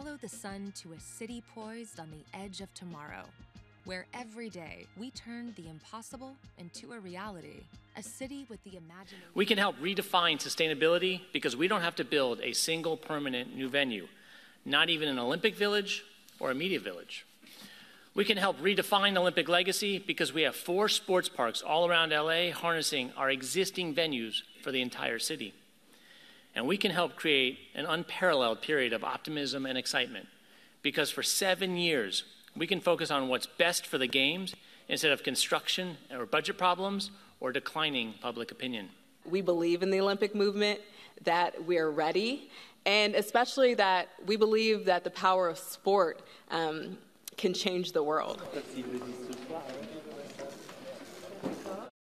Follow the sun to a city poised on the edge of tomorrow, where every day we turn the impossible into a reality, a city with the imagination. We can help redefine sustainability because we don't have to build a single permanent new venue, not even an Olympic village or a media village. We can help redefine Olympic legacy because we have four sports parks all around LA harnessing our existing venues for the entire city and we can help create an unparalleled period of optimism and excitement because for seven years, we can focus on what's best for the games instead of construction or budget problems or declining public opinion. We believe in the Olympic movement, that we're ready, and especially that we believe that the power of sport um, can change the world.